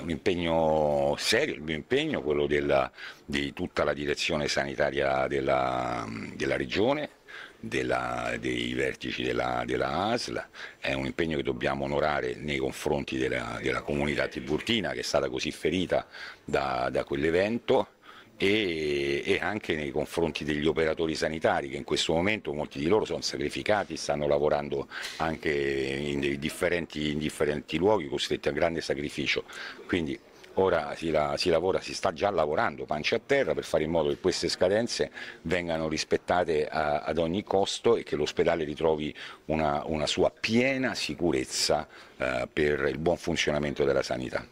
è un impegno serio, il mio impegno, quello della, di tutta la direzione sanitaria della, della regione, della, dei vertici della, della ASL, è un impegno che dobbiamo onorare nei confronti della, della comunità tiburtina che è stata così ferita da, da quell'evento e, e, anche nei confronti degli operatori sanitari che in questo momento molti di loro sono sacrificati, stanno lavorando anche in differenti, in differenti luoghi costretti a grande sacrificio. Quindi ora si, la, si, lavora, si sta già lavorando pancia a terra per fare in modo che queste scadenze vengano rispettate a, ad ogni costo e che l'ospedale ritrovi una, una, sua piena sicurezza eh, per il buon funzionamento della sanità.